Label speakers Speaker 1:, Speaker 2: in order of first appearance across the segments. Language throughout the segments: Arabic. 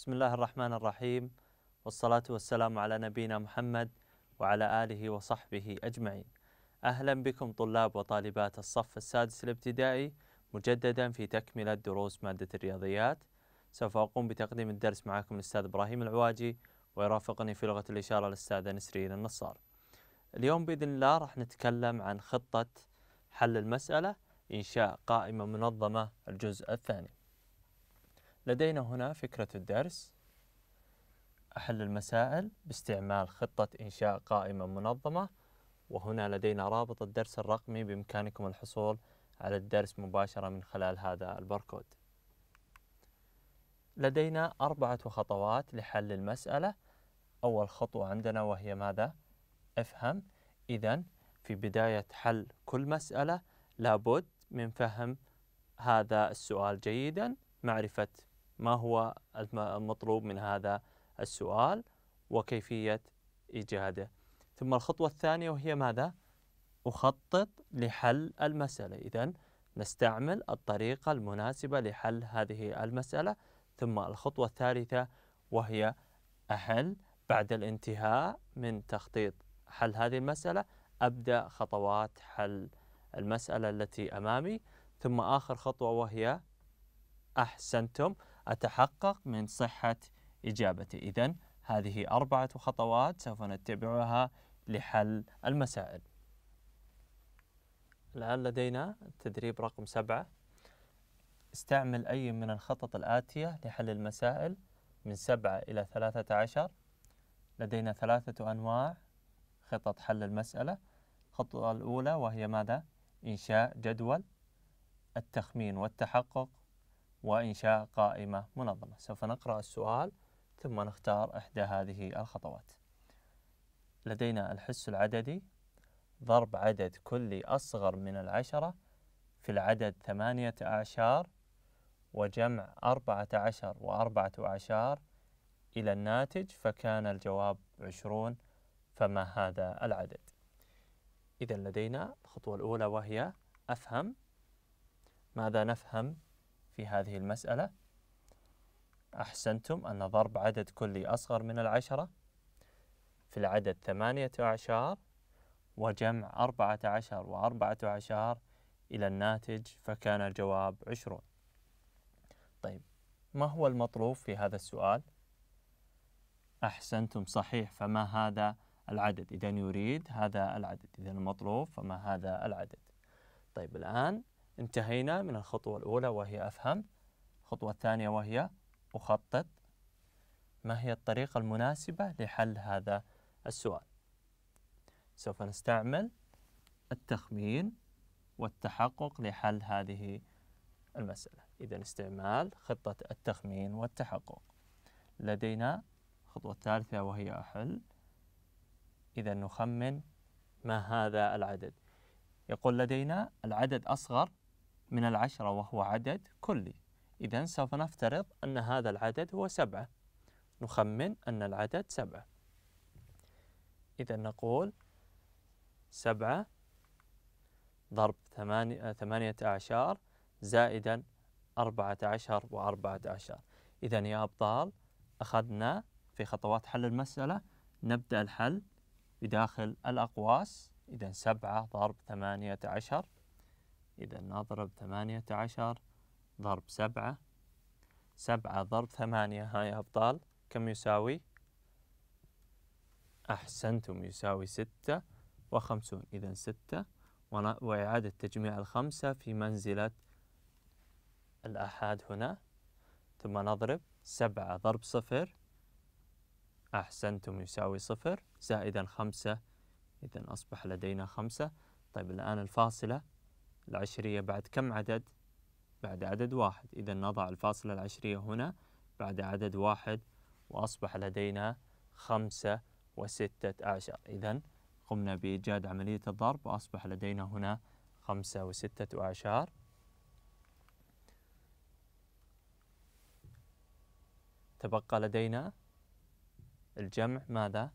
Speaker 1: بسم الله الرحمن الرحيم والصلاة والسلام على نبينا محمد وعلى آله وصحبه أجمعين أهلا بكم طلاب وطالبات الصف السادس الابتدائي مجددا في تكملة دروس مادة الرياضيات سوف أقوم بتقديم الدرس معكم الأستاذ إبراهيم العواجي ويرافقني في لغة الإشارة الأستاذة نسرين النصار اليوم بإذن الله راح نتكلم عن خطة حل المسألة إنشاء قائمة منظمة الجزء الثاني لدينا هنا فكرة الدرس أحل المسائل باستعمال خطة إنشاء قائمة منظمة وهنا لدينا رابط الدرس الرقمي بإمكانكم الحصول على الدرس مباشرة من خلال هذا الباركود لدينا أربعة خطوات لحل المسألة أول خطوة عندنا وهي ماذا؟ افهم إذا في بداية حل كل مسألة لابد من فهم هذا السؤال جيدا معرفة ما هو المطلوب من هذا السؤال وكيفية إيجاده ثم الخطوة الثانية وهي ماذا؟ أخطط لحل المسألة إذا نستعمل الطريقة المناسبة لحل هذه المسألة ثم الخطوة الثالثة وهي أحل بعد الانتهاء من تخطيط حل هذه المسألة أبدأ خطوات حل المسألة التي أمامي ثم آخر خطوة وهي أحسنتم أتحقق من صحة إجابتي إذا هذه أربعة خطوات سوف نتبعها لحل المسائل الآن لدينا التدريب رقم سبعة استعمل أي من الخطط الآتية لحل المسائل من سبعة إلى ثلاثة عشر لدينا ثلاثة أنواع خطط حل المسألة الخطوة الأولى وهي ماذا؟ إنشاء جدول التخمين والتحقق وإنشاء قائمة منظمة سوف نقرأ السؤال ثم نختار إحدى هذه الخطوات لدينا الحس العددي ضرب عدد كلي أصغر من العشرة في العدد ثمانية أعشار وجمع أربعة عشر وأربعة أعشار إلى الناتج فكان الجواب عشرون فما هذا العدد إذا لدينا الخطوة الأولى وهي أفهم ماذا نفهم في هذه المسألة أحسنتم أن ضرب عدد كلي أصغر من العشرة في العدد ثمانية أعشار وجمع أربعة عشر وأربعة عشر إلى الناتج فكان الجواب عشرون طيب ما هو المطلوب في هذا السؤال؟ أحسنتم صحيح فما هذا العدد إذا يريد هذا العدد إذا المطلوب فما هذا العدد طيب الآن انتهينا من الخطوة الأولى وهي أفهم الخطوة الثانية وهي أخطط ما هي الطريقة المناسبة لحل هذا السؤال سوف نستعمل التخمين والتحقق لحل هذه المسألة إذا استعمال خطة التخمين والتحقق لدينا الخطوة الثالثة وهي أحل إذا نخمن ما هذا العدد يقول لدينا العدد أصغر من العشرة وهو عدد كلي إذا سوف نفترض أن هذا العدد هو سبعة نخمن أن العدد سبعة إذا نقول سبعة ضرب ثمانية, ثمانية أعشار زائدا أربعة عشر وأربعة عشر إذا يا أبطال أخذنا في خطوات حل المسألة نبدأ الحل بداخل الأقواس إذا سبعة ضرب ثمانية عشر إذا نضرب ثمانية عشر ضرب سبعة سبعة ضرب ثمانية هاي أبطال كم يساوي؟ أحسنتم يساوي ستة وخمسون إذا ستة وإعادة تجميع الخمسة في منزلة الأحاد هنا ثم نضرب سبعة ضرب صفر أحسنتم يساوي صفر زائدا خمسة إذا أصبح لدينا خمسة طيب الآن الفاصلة العشرية بعد كم عدد؟ بعد عدد واحد إذا نضع الفاصلة العشرية هنا بعد عدد واحد وأصبح لدينا خمسة وستة عشر إذا قمنا بإيجاد عملية الضرب وأصبح لدينا هنا خمسة وستة أعشار تبقى لدينا الجمع ماذا؟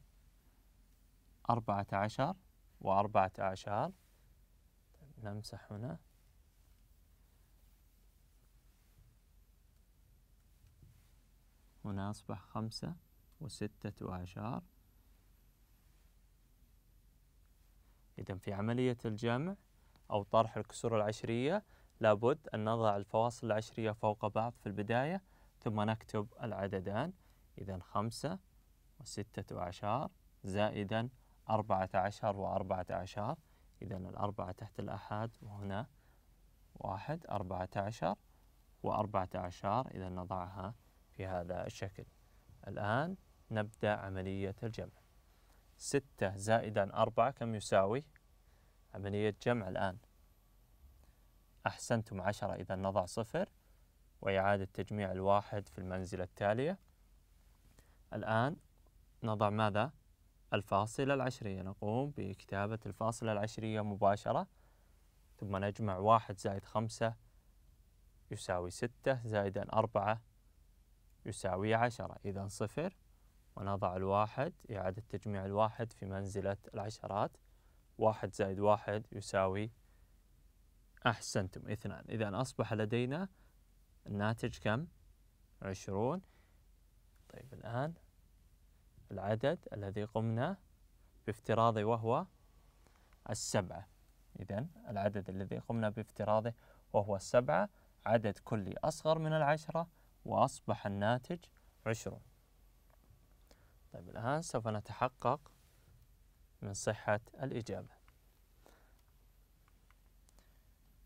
Speaker 1: أربعة عشر وأربعة عشر نمسح هنا هنا أصبح خمسة وستة أعشار إذا في عملية الجمع أو طرح الكسور العشرية لابد أن نضع الفواصل العشرية فوق بعض في البداية ثم نكتب العددان إذا خمسة وستة أعشار زائدا أربعة عشر وأربعة عشر إذا الأربعة تحت الأحد وهنا واحد أربعة عشر وأربعة عشر إذا نضعها في هذا الشكل الآن نبدأ عملية الجمع ستة زائدا أربعة كم يساوي عملية جمع الآن أحسنتم عشرة إذا نضع صفر وإعادة تجميع الواحد في المنزلة التالية الآن نضع ماذا الفاصلة العشرية نقوم بكتابة الفاصلة العشرية مباشرة ثم نجمع واحد زائد خمسة يساوي ستة زائدا أربعة يساوي عشرة إذا صفر ونضع الواحد إعادة تجميع الواحد في منزلة العشرات واحد زائد واحد يساوي أحسنتم اثنان إذا أصبح لدينا الناتج كم؟ عشرون طيب الآن العدد الذي قمنا بافتراضه وهو السبعة إذا العدد الذي قمنا بافتراضه وهو السبعة عدد كلي أصغر من العشرة وأصبح الناتج عشرون طيب الآن سوف نتحقق من صحة الإجابة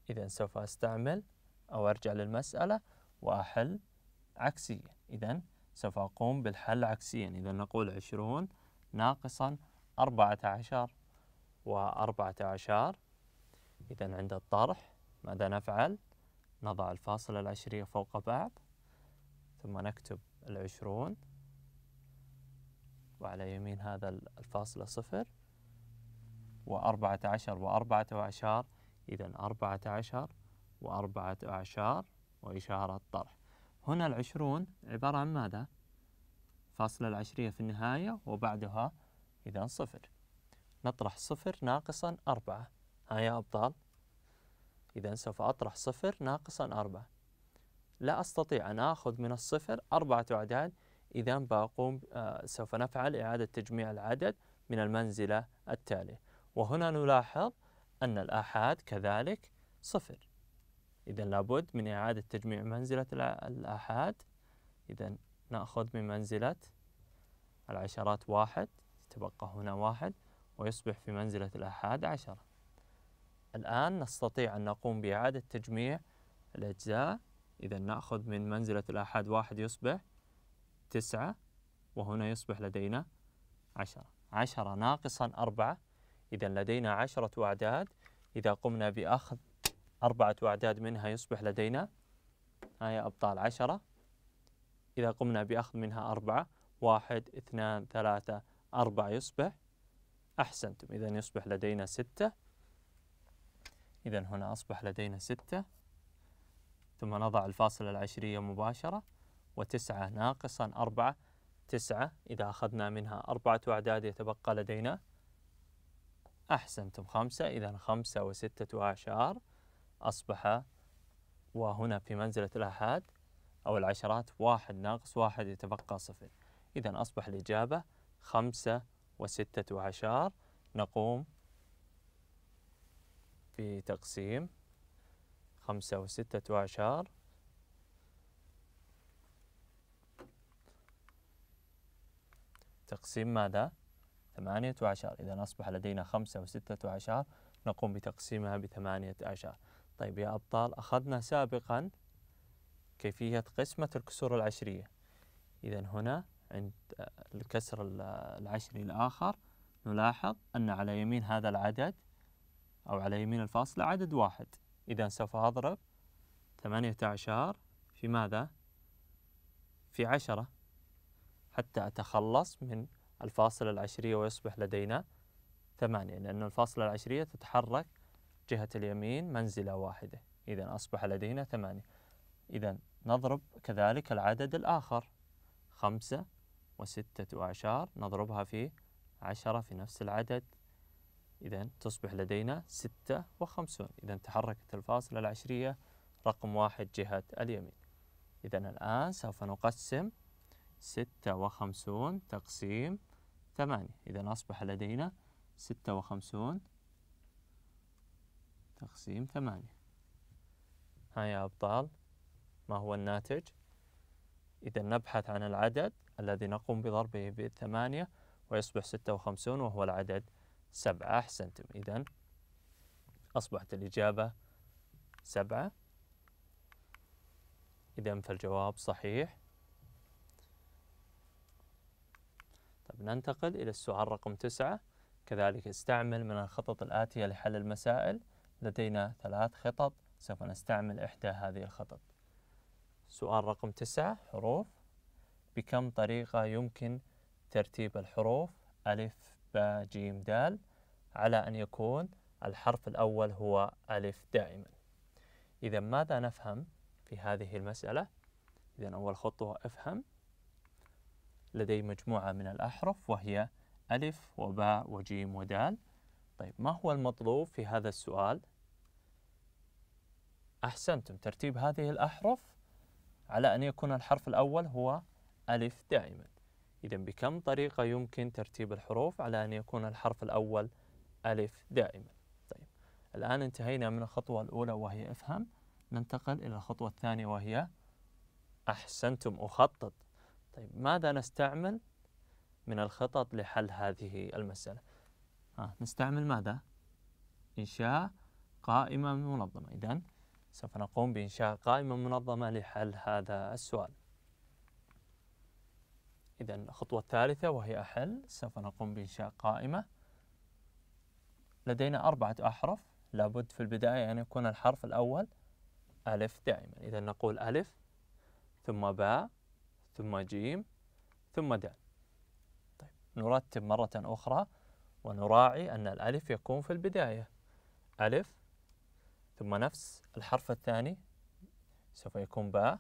Speaker 1: إذا سوف أستعمل أو أرجع للمسألة وأحل عكسيا إذا سوف أقوم بالحل عكسيا إذا نقول عشرون ناقصا أربعة عشر وأربعة عشر إذا عند الطرح ماذا نفعل؟ نضع الفاصلة العشرية فوق بعض ثم نكتب العشرون وعلى يمين هذا الفاصلة صفر وأربعة عشر وأربعة عشر إذا أربعة عشر وأربعة عشر وإشارة طرح هنا العشرون عبارة عن ماذا؟ فاصلة العشرية في النهاية وبعدها إذا صفر نطرح صفر ناقصا أربعة ها يا أبطال إذا سوف أطرح صفر ناقصا أربعة لا أستطيع أن أخذ من الصفر أربعة أعداد إذا بقوم آه، سوف نفعل إعادة تجميع العدد من المنزلة التالية وهنا نلاحظ أن الآحاد كذلك صفر إذا لابد من إعادة تجميع منزلة الآحاد إذا نأخذ من منزلة العشرات واحد يتبقى هنا واحد ويصبح في منزلة الآحاد عشرة الآن نستطيع أن نقوم بإعادة تجميع الأجزاء إذا نأخذ من منزلة الآحاد واحد يصبح تسعة وهنا يصبح لدينا عشرة عشرة ناقصا أربعة إذا لدينا عشرة أعداد إذا قمنا بأخذ أربعة أعداد منها يصبح لدينا ها أبطال عشرة إذا قمنا بأخذ منها أربعة واحد اثنان ثلاثة أربعة يصبح أحسنتم إذا يصبح لدينا ستة إذا هنا أصبح لدينا ستة ثم نضع الفاصلة العشرية مباشرة وتسعة ناقصا أربعة تسعة إذا أخذنا منها أربعة أعداد يتبقى لدينا أحسنتم خمسة إذا خمسة وستة أعشار أصبح وهنا في منزلة الآحاد أو العشرات واحد ناقص واحد يتبقى صفر إذا أصبح الإجابة خمسة وستة عشر نقوم بتقسيم خمسة وستة عشر تقسيم ماذا؟ ثمانية عشر إذا أصبح لدينا خمسة وستة عشر نقوم بتقسيمها بثمانية عشر طيب يا أبطال أخذنا سابقا كيفية قسمة الكسور العشرية إذا هنا عند الكسر العشري الآخر نلاحظ أن على يمين هذا العدد أو على يمين الفاصلة عدد واحد إذا سوف أضرب ثمانية عشر في ماذا؟ في عشرة حتى أتخلص من الفاصلة العشرية ويصبح لدينا ثمانية لأن الفاصلة العشرية تتحرك جهة اليمين منزلة واحدة إذا أصبح لدينا ثمانية إذا نضرب كذلك العدد الآخر خمسة وستة أعشار نضربها في عشرة في نفس العدد إذا تصبح لدينا ستة وخمسون إذا تحركت الفاصلة العشرية رقم واحد جهة اليمين إذا الآن سوف نقسم ستة وخمسون تقسيم ثمانية إذا أصبح لدينا ستة وخمسون تقسيم ثمانية ها يا أبطال ما هو الناتج؟ إذا نبحث عن العدد الذي نقوم بضربه بالثمانية ويصبح ستة وخمسون وهو العدد سبعة أحسنتم إذا أصبحت الإجابة سبعة إذا فالجواب صحيح طب ننتقل إلى السؤال رقم تسعة كذلك استعمل من الخطط الآتية لحل المسائل لدينا ثلاث خطط سوف نستعمل إحدى هذه الخطط سؤال رقم تسعة حروف بكم طريقة يمكن ترتيب الحروف ألف با جيم دال على أن يكون الحرف الأول هو ألف دائما إذا ماذا نفهم في هذه المسألة؟ إذا أول خطوة افهم لدي مجموعة من الأحرف وهي ألف وباء وجيم ودال طيب ما هو المطلوب في هذا السؤال؟ أحسنتم ترتيب هذه الأحرف على أن يكون الحرف الأول هو ألف دائما إذا بكم طريقة يمكن ترتيب الحروف على أن يكون الحرف الأول ألف دائما طيب الآن انتهينا من الخطوة الأولى وهي افهم ننتقل إلى الخطوة الثانية وهي أحسنتم أخطط طيب ماذا نستعمل من الخطط لحل هذه المسألة آه نستعمل ماذا؟ إنشاء قائمة منظمة إذا سوف نقوم بإنشاء قائمة منظمة لحل هذا السؤال إذا الخطوة الثالثة وهي أحل سوف نقوم بإنشاء قائمة لدينا أربعة أحرف لابد في البداية أن يكون الحرف الأول ألف دائما إذا نقول ألف ثم باء ثم جيم ثم دال طيب نرتب مرة أخرى ونراعي أن الألف يكون في البداية ألف ثم نفس الحرف الثاني سوف يكون باء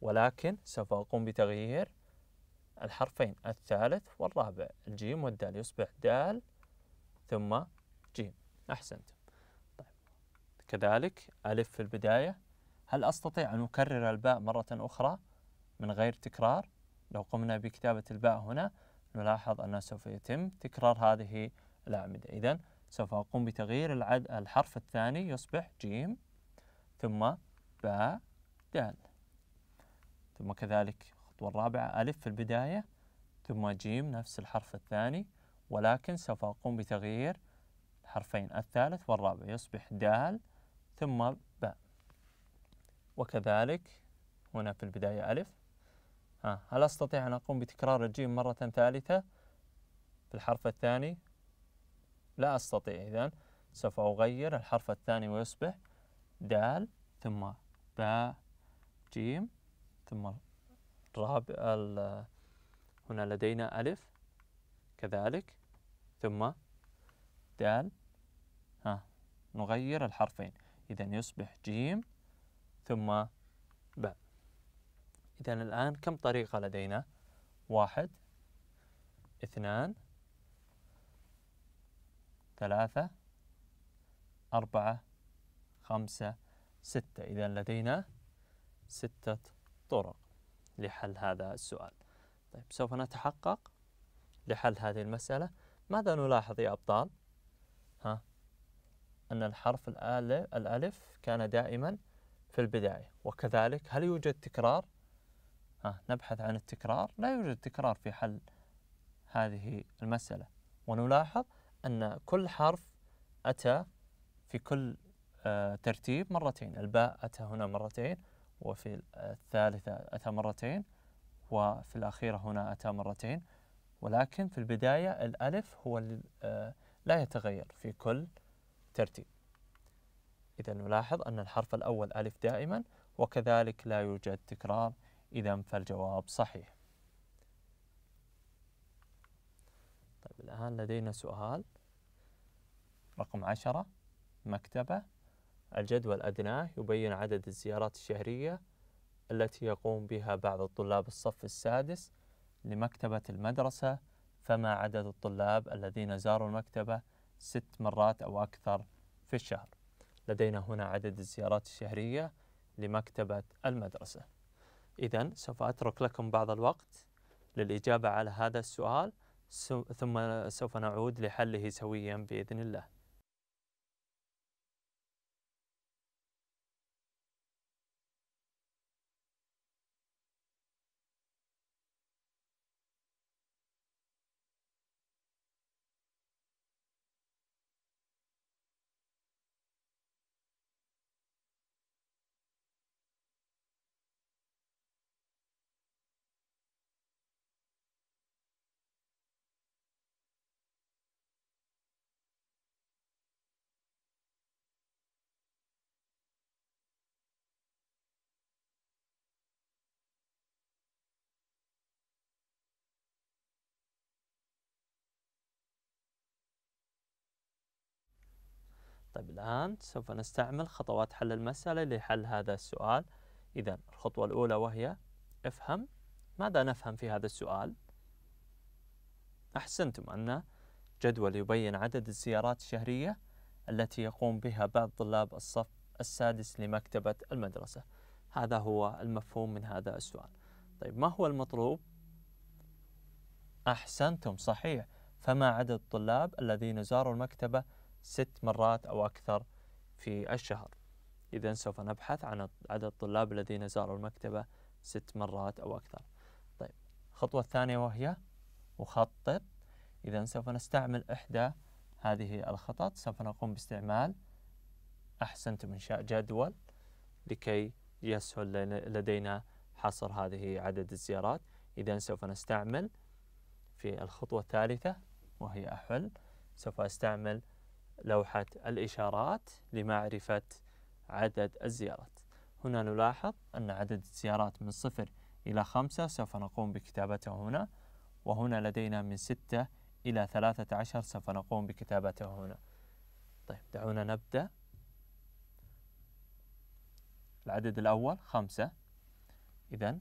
Speaker 1: ولكن سوف أقوم بتغيير الحرفين الثالث والرابع الجيم والدال يصبح دال ثم جيم أحسنت طيب. كذلك ألف في البداية هل أستطيع أن أكرر الباء مرة أخرى من غير تكرار لو قمنا بكتابة الباء هنا نلاحظ أنه سوف يتم تكرار هذه الأعمدة إذا سوف أقوم بتغيير العد الحرف الثاني يصبح جيم ثم باء دال ثم كذلك الخطوة الرابعة ألف في البداية ثم جيم نفس الحرف الثاني ولكن سوف أقوم بتغيير الحرفين الثالث والرابع يصبح دال ثم باء وكذلك هنا في البداية ألف ها هل أستطيع أن أقوم بتكرار الجيم مرة ثالثة في الحرف الثاني لا أستطيع إذن سوف أغير الحرف الثاني ويصبح دال ثم باء جيم ثم الرابع هنا لدينا ألف كذلك ثم دال ها نغير الحرفين إذن يصبح جيم ثم باء إذا الآن كم طريقة لدينا؟ واحد اثنان ثلاثة أربعة خمسة ستة إذا لدينا ستة طرق لحل هذا السؤال طيب سوف نتحقق لحل هذه المسألة ماذا نلاحظ يا أبطال؟ ها أن الحرف الألف كان دائما في البداية وكذلك هل يوجد تكرار؟ نبحث عن التكرار لا يوجد تكرار في حل هذه المسألة ونلاحظ أن كل حرف أتى في كل آه، ترتيب مرتين الباء أتى هنا مرتين وفي الثالثة أتى مرتين وفي الأخيرة هنا أتى مرتين ولكن في البداية الألف هو آه، لا يتغير في كل ترتيب إذا نلاحظ أن الحرف الأول ألف دائما وكذلك لا يوجد تكرار إذا فالجواب صحيح طيب الآن لدينا سؤال رقم عشرة مكتبة الجدول أدناه يبين عدد الزيارات الشهرية التي يقوم بها بعض الطلاب الصف السادس لمكتبة المدرسة فما عدد الطلاب الذين زاروا المكتبة ست مرات أو أكثر في الشهر لدينا هنا عدد الزيارات الشهرية لمكتبة المدرسة إذا سوف أترك لكم بعض الوقت للإجابة على هذا السؤال ثم سوف نعود لحله سويا بإذن الله طيب الآن سوف نستعمل خطوات حل المسألة لحل هذا السؤال إذا الخطوة الأولى وهي افهم ماذا نفهم في هذا السؤال؟ أحسنتم أن جدول يبين عدد الزيارات الشهرية التي يقوم بها بعض طلاب الصف السادس لمكتبة المدرسة هذا هو المفهوم من هذا السؤال طيب ما هو المطلوب؟ أحسنتم صحيح فما عدد الطلاب الذين زاروا المكتبة ست مرات أو أكثر في الشهر إذا سوف نبحث عن عدد الطلاب الذين زاروا المكتبة ست مرات أو أكثر طيب الخطوة الثانية وهي أخطط إذا سوف نستعمل إحدى هذه الخطط سوف نقوم باستعمال أحسنتم إنشاء جدول لكي يسهل لدينا حصر هذه عدد الزيارات إذا سوف نستعمل في الخطوة الثالثة وهي أحل سوف أستعمل لوحة الإشارات لمعرفة عدد الزيارات هنا نلاحظ أن عدد الزيارات من صفر إلى خمسة سوف نقوم بكتابته هنا وهنا لدينا من ستة إلى ثلاثة عشر سوف نقوم بكتابته هنا طيب دعونا نبدأ العدد الأول خمسة إذا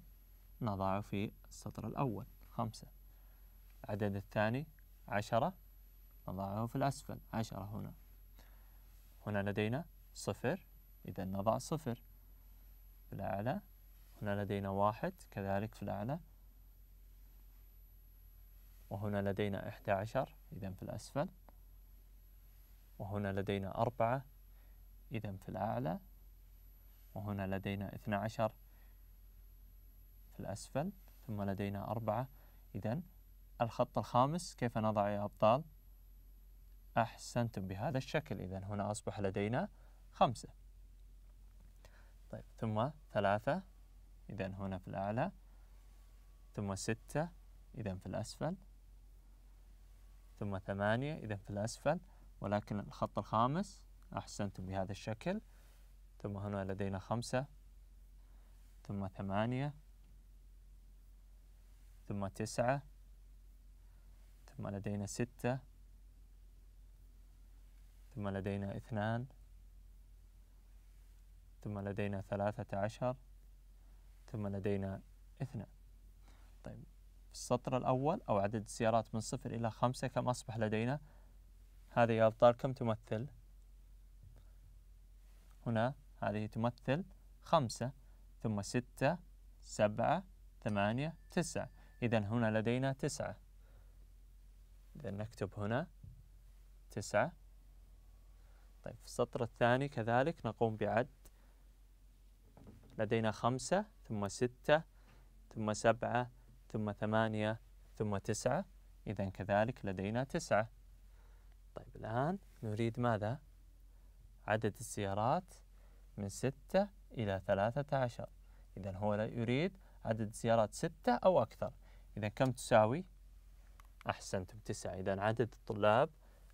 Speaker 1: نضع في السطر الأول خمسة العدد الثاني عشرة نضعه في الأسفل عشرة هنا هنا لدينا صفر إذا نضع صفر في الأعلى هنا لدينا واحد كذلك في الأعلى وهنا لدينا إحدى عشر إذا في الأسفل وهنا لدينا أربعة إذا في الأعلى وهنا لدينا إثنى عشر في الأسفل ثم لدينا أربعة إذا الخط الخامس كيف نضع يا أبطال؟ أحسنتم بهذا الشكل إذا هنا أصبح لدينا خمسة طيب ثم ثلاثة إذا هنا في الأعلى ثم ستة إذا في الأسفل ثم ثمانية إذا في الأسفل ولكن الخط الخامس أحسنتم بهذا الشكل ثم هنا لدينا خمسة ثم ثمانية ثم تسعة ثم لدينا ستة ثم لدينا اثنان ثم لدينا ثلاثة عشر ثم لدينا اثنان طيب في السطر الأول أو عدد السيارات من صفر إلى خمسة كم أصبح لدينا هذه يا أبطال كم تمثل هنا هذه تمثل خمسة ثم ستة سبعة ثمانية تسعة إذا هنا لدينا تسعة إذا نكتب هنا تسعة طيب في السطر الثاني كذلك نقوم بعد لدينا خمسة ثم ستة ثم سبعة ثم ثمانية ثم تسعة إذا كذلك لدينا تسعة طيب الآن نريد ماذا؟ عدد الزيارات من ستة إلى ثلاثة عشر إذا هو يريد عدد السيارات ستة أو أكثر إذا كم تساوي؟ أحسنتم تسعة إذا عدد الطلاب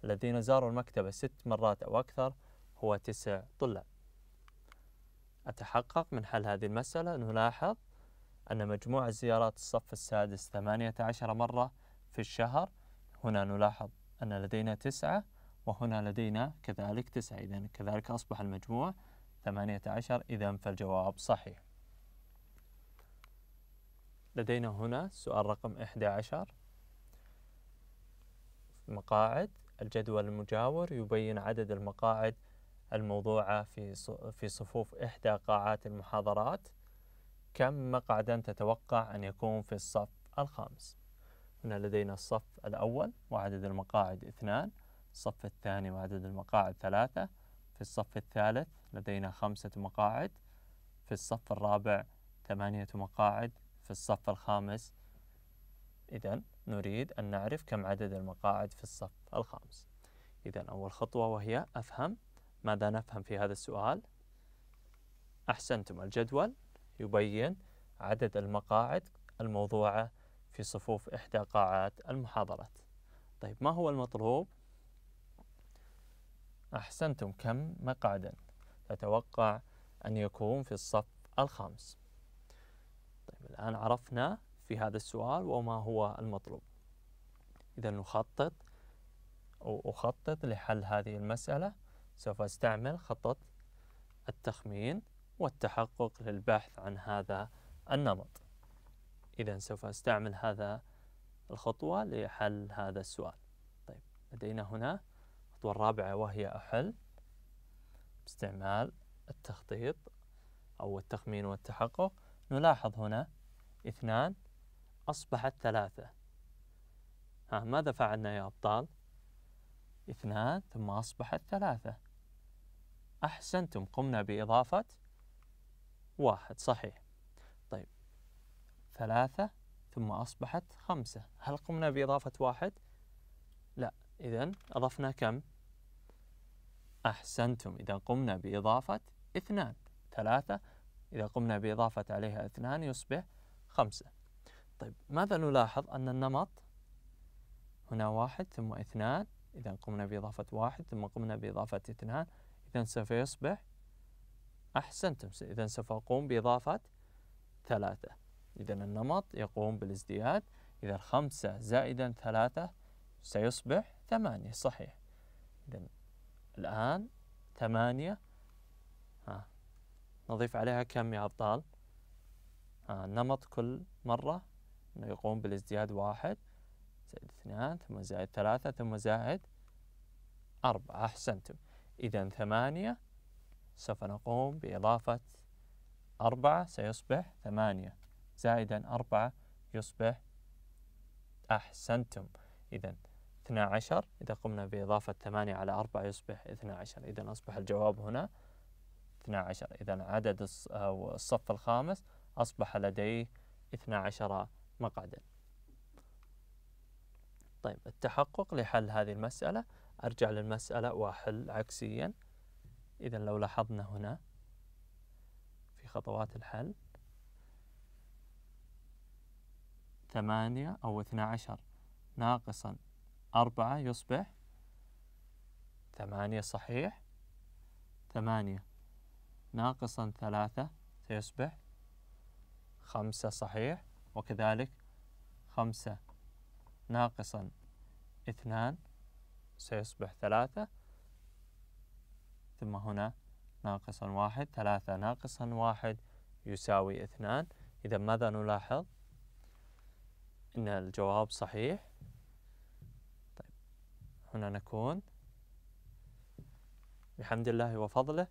Speaker 1: الذين زاروا المكتبة ست مرات أو أكثر هو تسع طلاب أتحقق من حل هذه المسألة نلاحظ أن مجموع زيارات الصف السادس ثمانية عشر مرة في الشهر هنا نلاحظ أن لدينا تسعة وهنا لدينا كذلك تسعة إذا كذلك أصبح المجموع ثمانية عشر إذا فالجواب صحيح لدينا هنا سؤال رقم 11 مقاعد الجدول المجاور يبين عدد المقاعد الموضوعة في صفوف إحدى قاعات المحاضرات كم مقعدا تتوقع أن يكون في الصف الخامس هنا لدينا الصف الأول وعدد المقاعد اثنان الصف الثاني وعدد المقاعد ثلاثة في الصف الثالث لدينا خمسة مقاعد في الصف الرابع ثمانية مقاعد في الصف الخامس إذا نريد أن نعرف كم عدد المقاعد في الصف الخامس إذا أول خطوة وهي أفهم ماذا نفهم في هذا السؤال أحسنتم الجدول يبين عدد المقاعد الموضوعة في صفوف إحدى قاعات المحاضرات طيب ما هو المطلوب؟ أحسنتم كم مقعدا تتوقع أن يكون في الصف الخامس طيب الآن عرفنا في هذا السؤال وما هو المطلوب إذا نخطط أو أخطط لحل هذه المسألة سوف أستعمل خطة التخمين والتحقق للبحث عن هذا النمط إذا سوف أستعمل هذا الخطوة لحل هذا السؤال طيب لدينا هنا الخطوة الرابعة وهي أحل باستعمال التخطيط أو التخمين والتحقق نلاحظ هنا اثنان أصبحت ثلاثة ها ماذا فعلنا يا أبطال؟ اثنان ثم أصبحت ثلاثة أحسنتم قمنا بإضافة واحد صحيح طيب ثلاثة ثم أصبحت خمسة هل قمنا بإضافة واحد؟ لا إذا أضفنا كم؟ أحسنتم إذا قمنا بإضافة اثنان ثلاثة إذا قمنا بإضافة عليها اثنان يصبح خمسة طيب ماذا نلاحظ أن النمط هنا واحد ثم اثنان إذا قمنا بإضافة واحد ثم قمنا بإضافة اثنان إذا سوف يصبح أحسنتم إذا سوف أقوم بإضافة ثلاثة إذا النمط يقوم بالازدياد إذا خمسة زائدا ثلاثة سيصبح ثمانية صحيح إذا الآن ثمانية ها نضيف عليها كم يا أبطال؟ ها النمط كل مرة أنه يقوم بالازدياد واحد زائد اثنان ثم زائد ثلاثة ثم زائد أربعة أحسنتم إذا ثمانية سوف نقوم بإضافة أربعة سيصبح ثمانية زائدا أربعة يصبح أحسنتم إذا 12 إذا قمنا بإضافة 8 على 4 يصبح 12 إذا أصبح الجواب هنا 12 إذا عدد الصف الخامس أصبح لديه 12 مقعدا طيب التحقق لحل هذه المسألة أرجع للمسألة وأحل عكسيا إذا لو لاحظنا هنا في خطوات الحل ثمانية أو اثنى عشر ناقصا أربعة يصبح ثمانية صحيح ثمانية ناقصا ثلاثة سيصبح خمسة صحيح وكذلك خمسة ناقصا اثنان سيصبح ثلاثة ثم هنا ناقصا واحد ثلاثة ناقصا واحد يساوي اثنان إذا ماذا نلاحظ؟ أن الجواب صحيح طيب هنا نكون بحمد الله وفضله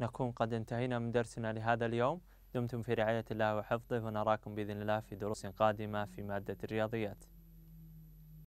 Speaker 1: نكون قد انتهينا من درسنا لهذا اليوم دمتم في رعاية الله وحفظه ونراكم بإذن الله في دروس قادمة في مادة الرياضيات